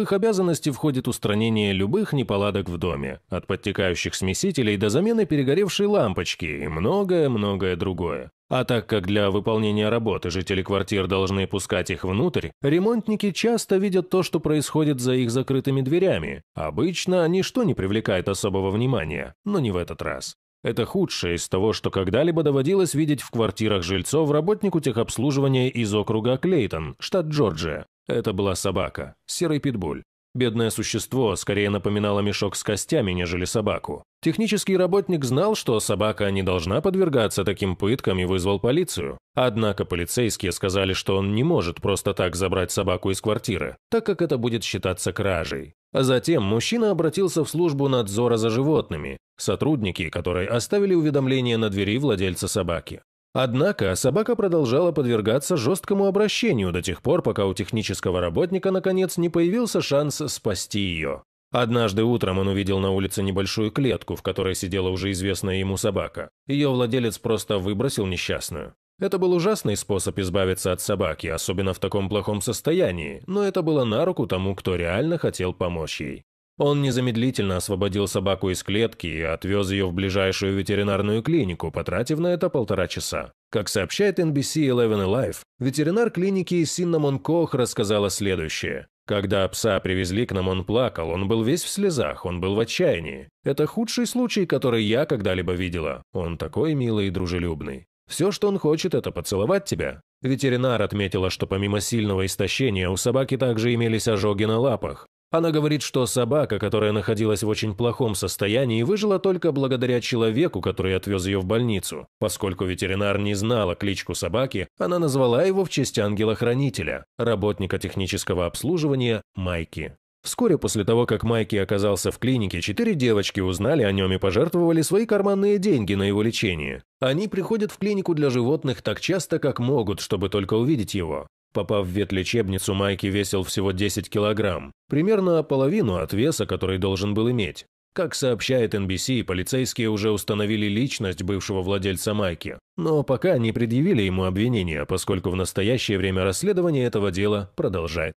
их обязанности входит устранение любых неполадок в доме, от подтекающих смесителей до замены перегоревшей лампочки и многое-многое другое. А так как для выполнения работы жители квартир должны пускать их внутрь, ремонтники часто видят то, что происходит за их закрытыми дверями. Обычно ничто не привлекает особого внимания, но не в этот раз. Это худшее из того, что когда-либо доводилось видеть в квартирах жильцов работнику техобслуживания из округа Клейтон, штат Джорджия. Это была собака, серый питбуль. Бедное существо скорее напоминало мешок с костями, нежели собаку. Технический работник знал, что собака не должна подвергаться таким пыткам и вызвал полицию. Однако полицейские сказали, что он не может просто так забрать собаку из квартиры, так как это будет считаться кражей. А затем мужчина обратился в службу надзора за животными, сотрудники которой оставили уведомление на двери владельца собаки. Однако собака продолжала подвергаться жесткому обращению до тех пор, пока у технического работника наконец не появился шанс спасти ее. Однажды утром он увидел на улице небольшую клетку, в которой сидела уже известная ему собака. Ее владелец просто выбросил несчастную. Это был ужасный способ избавиться от собаки, особенно в таком плохом состоянии, но это было на руку тому, кто реально хотел помочь ей. Он незамедлительно освободил собаку из клетки и отвез ее в ближайшую ветеринарную клинику, потратив на это полтора часа. Как сообщает NBC Eleven Life, ветеринар клиники Синнамон Кох рассказала следующее. Когда пса привезли к нам, он плакал, он был весь в слезах, он был в отчаянии. Это худший случай, который я когда-либо видела. Он такой милый и дружелюбный. Все, что он хочет, это поцеловать тебя. Ветеринар отметила, что помимо сильного истощения у собаки также имелись ожоги на лапах. Она говорит, что собака, которая находилась в очень плохом состоянии, выжила только благодаря человеку, который отвез ее в больницу. Поскольку ветеринар не знала кличку собаки, она назвала его в честь ангела-хранителя, работника технического обслуживания Майки. Вскоре после того, как Майки оказался в клинике, четыре девочки узнали о нем и пожертвовали свои карманные деньги на его лечение. Они приходят в клинику для животных так часто, как могут, чтобы только увидеть его. Попав в ветлечебницу, Майки весил всего 10 килограмм, примерно половину от веса, который должен был иметь. Как сообщает NBC, полицейские уже установили личность бывшего владельца Майки, но пока не предъявили ему обвинения, поскольку в настоящее время расследование этого дела продолжает.